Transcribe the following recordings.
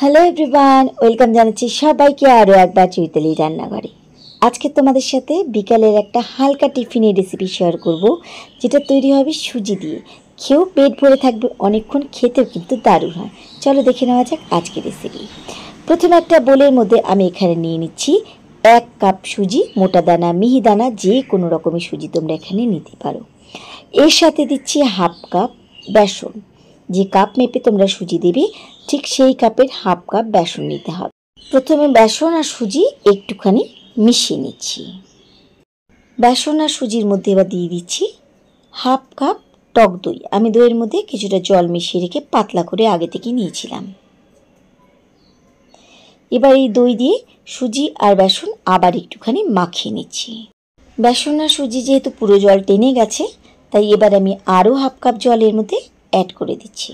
hello everyone welcome জানাচ্ছি সবাইকে আরও একবার চৈতালি রান্নাঘরে আজকে তোমাদের সাথে বিকালের একটা হালকা টিফিনের রেসিপি শেয়ার করব যেটা তৈরি হবে সুজি দিয়ে খেয়েও পেট ভরে থাকবে অনেকক্ষণ খেতেও কিন্তু দারুণ হয় চলো দেখে নেওয়া যাক আজকে রেসিপি প্রথমে একটা বোলের মধ্যে আমি এখানে নিয়ে নিচ্ছি এক কাপ সুজি মোটা দানা মিহি দানা যে কোনো রকমের সুজি তোমরা এখানে নিতে পারো এর সাথে দিচ্ছি হাফ কাপ বেসন যে কাপ মেপে তোমরা সুজি দেবে ঠিক সেই কাপের হাফ কাপ বেসন নিতে হবে প্রথমে বেসন আর সুজি একটুখানি মিশিয়ে নিচ্ছি বেসন আর সুজির মধ্যে এবার দিয়ে দিচ্ছি হাফ কাপ টক দই আমি দইয়ের মধ্যে কিছুটা জল মিশিয়ে রেখে পাতলা করে আগে থেকে নিয়েছিলাম এবার এই দই দিয়ে সুজি আর বেসন আবার একটুখানি মাখিয়ে নিচ্ছি বেসন আর সুজি যেহেতু পুরো জল টেনে গেছে তাই এবার আমি আরও হাফ কাপ জলের মধ্যে অ্যাড করে দিচ্ছি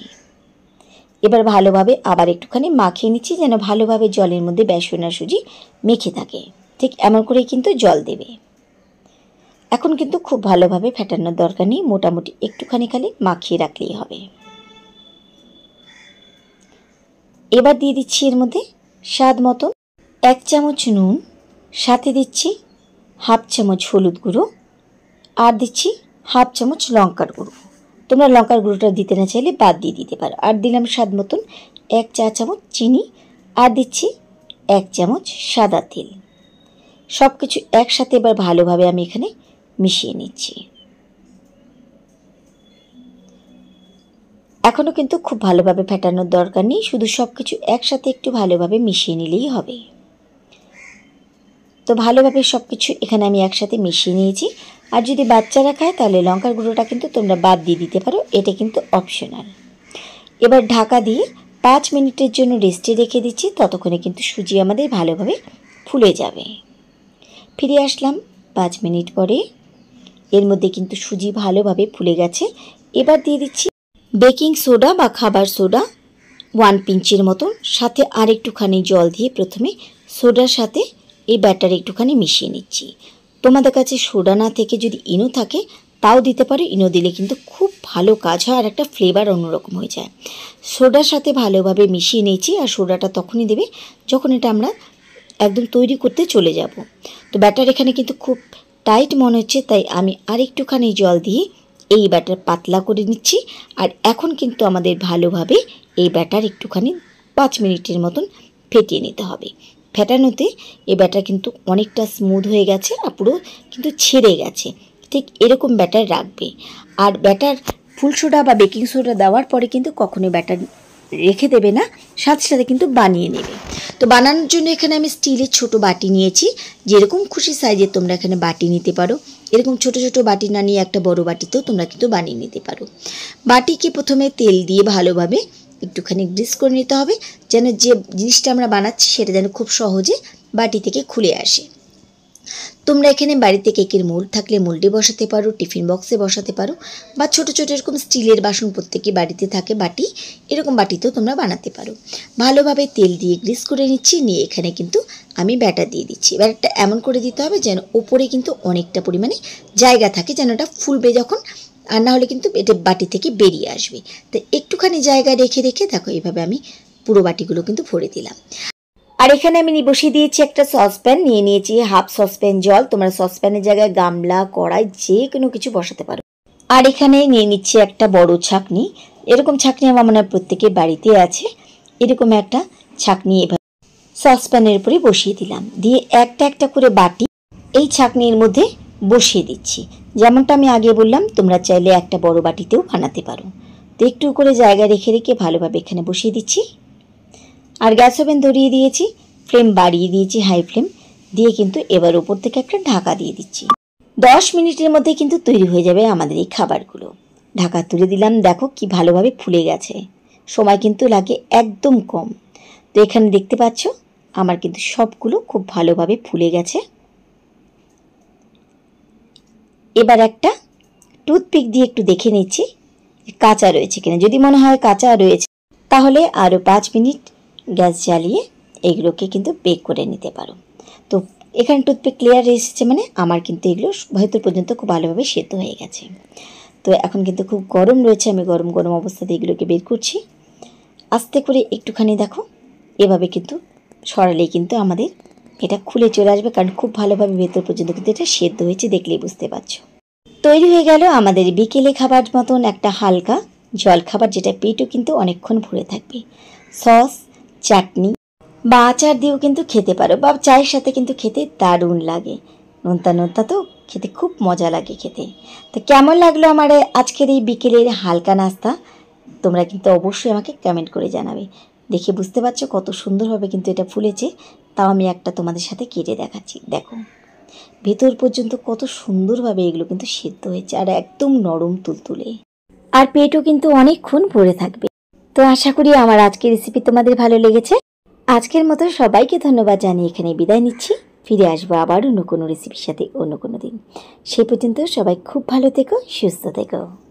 এবার ভালোভাবে আবার একটুখানি মাখিয়ে নিচ্ছি যেন ভালোভাবে জলের মধ্যে বেসন আর সুজি মেখে থাকে ঠিক এমন করেই কিন্তু জল দেবে এখন কিন্তু খুব ভালোভাবে ফেটানোর দরকার নেই মোটামুটি একটুখানি খালি মাখিয়ে রাখলেই হবে এবার দিয়ে দিচ্ছি এর মধ্যে স্বাদ মতন এক চামচ নুন সাথে দিচ্ছি হাফ চামচ হলুদ গুঁড়ো আর দিচ্ছি হাফ চামচ লঙ্কার গুঁড়ো তোমরা লঙ্কার গুঁড়োটা দিতে না চাইলে বাদ দিয়ে দিতে পারো আর দিলাম স্বাদ মতন এক চা চামচ চিনি আর দিচ্ছি এক চামচ সাদা তেল সব কিছু একসাথে এবার ভালোভাবে আমি এখানে মিশিয়ে নিচ্ছি এখনও কিন্তু খুব ভালোভাবে ফেটানোর দরকার নেই শুধু সব কিছু একসাথে একটু ভালোভাবে মিশিয়ে নিলেই হবে তো ভালোভাবে সব কিছু এখানে আমি একসাথে মিশিয়ে নিয়েছি আর যদি বাচ্চারা খায় তাহলে লঙ্কার গুঁড়োটা কিন্তু তোমরা বাদ দিয়ে দিতে পারো এটা কিন্তু অপশনাল এবার ঢাকা দিয়ে পাঁচ মিনিটের জন্য রেস্টে রেখে দিচ্ছি ততক্ষণে কিন্তু সুজি আমাদের ভালোভাবে ফুলে যাবে ফিরে আসলাম পাঁচ মিনিট পরে এর মধ্যে কিন্তু সুজি ভালোভাবে ফুলে গেছে এবার দিয়ে দিচ্ছি বেকিং সোডা বা খাবার সোডা ওয়ান পিঞ্চের মতন সাথে আর একটুখানি জল দিয়ে প্রথমে সোডার সাথে এই ব্যাটার একটুখানি মিশিয়ে নিচ্ছি তোমাদের কাছে সোডা না থেকে যদি ইনো থাকে তাও দিতে পারো ইনো দিলে কিন্তু খুব ভালো কাজ হয় আর একটা ফ্লেভার অন্যরকম হয়ে যায় সোডার সাথে ভালোভাবে মিশিয়ে নিয়েছি আর সোডাটা তখনই দেবে যখন এটা আমরা একদম তৈরি করতে চলে যাব তো ব্যাটার এখানে কিন্তু খুব টাইট মনে হচ্ছে তাই আমি আরেকটুখানি জল দিয়ে এই ব্যাটার পাতলা করে নিচ্ছি আর এখন কিন্তু আমাদের ভালোভাবে এই ব্যাটার একটুখানি পাঁচ মিনিটের মতন ফেটিয়ে নিতে হবে ফেটানোতে এ ব্যাটার কিন্তু অনেকটা স্মুথ হয়ে গেছে আর পুরো কিন্তু ছেড়ে গেছে ঠিক এরকম ব্যাটার রাখবে আর ব্যাটার ফুল সোডা বা বেকিং সোডা দেওয়ার পরে কিন্তু কখনোই ব্যাটার রেখে দেবে না সাথে সাথে কিন্তু বানিয়ে নেবে তো বানানোর জন্য এখানে আমি স্টিলের ছোট বাটি নিয়েছি যেরকম খুশি সাইজের তোমরা এখানে বাটি নিতে পারো এরকম ছোট ছোট বাটি না নিয়ে একটা বড় বাটিতেও তোমরা কিন্তু বানিয়ে নিতে পারো বাটিকে প্রথমে তেল দিয়ে ভালোভাবে একটুখানি গ্রিস করে নিতে হবে যেন যে জিনিসটা আমরা বানাচ্ছি সেটা যেন খুব সহজে বাটি থেকে খুলে আসে তোমরা এখানে বাড়িতে কেকের মোল্ড থাকলে মোল্ডে বসাতে পারো টিফিন বক্সে বসাতে পারো বা ছোট ছোট এরকম স্টিলের বাসন প্রত্যেকে বাড়িতে থাকে বাটি এরকম বাটিতেও তোমরা বানাতে পারো ভালোভাবে তেল দিয়ে গ্রিস করে নিচ্ছি নিয়ে এখানে কিন্তু আমি ব্যাটার দিয়ে দিচ্ছি ব্যাটারটা এমন করে দিতে হবে যেন ওপরে কিন্তু অনেকটা পরিমাণে জায়গা থাকে যেন ওটা ফুলবে যখন আর না হলে কিন্তু এটা বাটি থেকে বেরিয়ে আসবে তো একটুখানি জায়গা রেখে রেখে দেখো এইভাবে আমি পুরো বাটিগুলো কিন্তু ভরে দিলাম আর এখানে আমি বসিয়ে দিয়েছি একটা সসপ্যান নিয়ে নিয়েছি হাফ সসপ্যান জল তোমরা সসপ্যানের জায়গায় গামলা কড়াই যে কোনো কিছু বসাতে পারো আর এখানে নিয়ে নিচ্ছি একটা বড় ছাকনি এরকম ছাকনি আমার মনে হয় প্রত্যেকের বাড়িতে আছে এরকম একটা ছাকনি এভাবে সসপ্যানের উপরে বসিয়ে দিলাম দিয়ে একটা একটা করে বাটি এই ছাকনির মধ্যে বসিয়ে দিচ্ছি যেমনটা আমি আগে বললাম তোমরা চাইলে একটা বড় বাটিতেও বানাতে পারো তো একটু করে জায়গা রেখে রেখে ভালোভাবে এখানে বসিয়ে দিচ্ছি আর গ্যাস ওভেন ধরিয়ে দিয়েছি ফ্লেম বাড়িয়ে দিয়েছি হাই ফ্লেম দিয়ে কিন্তু এবার ওপর থেকে একটা ঢাকা দিয়ে দিচ্ছি দশ মিনিটের মধ্যে কিন্তু তৈরি হয়ে যাবে আমাদের এই খাবারগুলো ঢাকা তুলে দিলাম দেখো কি ভালোভাবে ফুলে গেছে সময় কিন্তু লাগে একদম কম তো এখানে দেখতে পাচ্ছ আমার কিন্তু সবগুলো খুব ভালোভাবে ফুলে গেছে এবার একটা টুথপিক দিয়ে একটু দেখে নিচ্ছি কাঁচা রয়েছে কিনা যদি মনে হয় কাঁচা রয়েছে তাহলে আরও পাঁচ মিনিট গ্যাস জ্বালিয়ে এগুলোকে কিন্তু বেক করে নিতে পারো তো এখানে টুথপিক ক্লিয়ার এসেছে মানে আমার কিন্তু এগুলো ভেতর পর্যন্ত খুব ভালোভাবে সেদ্ধ হয়ে গেছে তো এখন কিন্তু খুব গরম রয়েছে আমি গরম গরম অবস্থাতে এগুলোকে বের করছি আস্তে করে একটুখানি দেখো এভাবে কিন্তু সরালেই কিন্তু আমাদের এটা খুলে চলে আসবে কারণ খুব ভালোভাবে ভেতর পর্যন্ত কিন্তু এটা সেদ্ধ হয়েছে দেখলেই বুঝতে পারছো তৈরি হয়ে গেল আমাদের বিকেলে খাবার মতন একটা হালকা জল খাবার যেটা পেটও কিন্তু অনেকক্ষণ ভরে থাকবে সস চাটনি বা আচার দিয়েও কিন্তু খেতে পারো বা চায়ের সাথে কিন্তু খেতে দারুণ লাগে নোনতা নোনতা তো খেতে খুব মজা লাগে খেতে তো কেমন লাগলো আমার আজকের এই বিকেলের হালকা নাস্তা তোমরা কিন্তু অবশ্যই আমাকে কমেন্ট করে জানাবে দেখে বুঝতে পারছো কত সুন্দরভাবে কিন্তু এটা ফুলেছে তাও আমি একটা তোমাদের সাথে কেটে দেখাচ্ছি দেখো ভেতর পর্যন্ত কত সুন্দরভাবে এগুলো কিন্তু সেদ্ধ হয়েছে আর একদম নরম তুলতুলে আর পেটও কিন্তু অনেকক্ষণ ভরে থাকবে তো আশা করি আমার আজকের রেসিপি তোমাদের ভালো লেগেছে আজকের মতো সবাইকে ধন্যবাদ জানিয়ে এখানে বিদায় নিচ্ছি ফিরে আসবো আবার অন্য কোনো রেসিপির সাথে অন্য কোনো দিন সেই পর্যন্ত সবাই খুব ভালো থেকো সুস্থ থেকো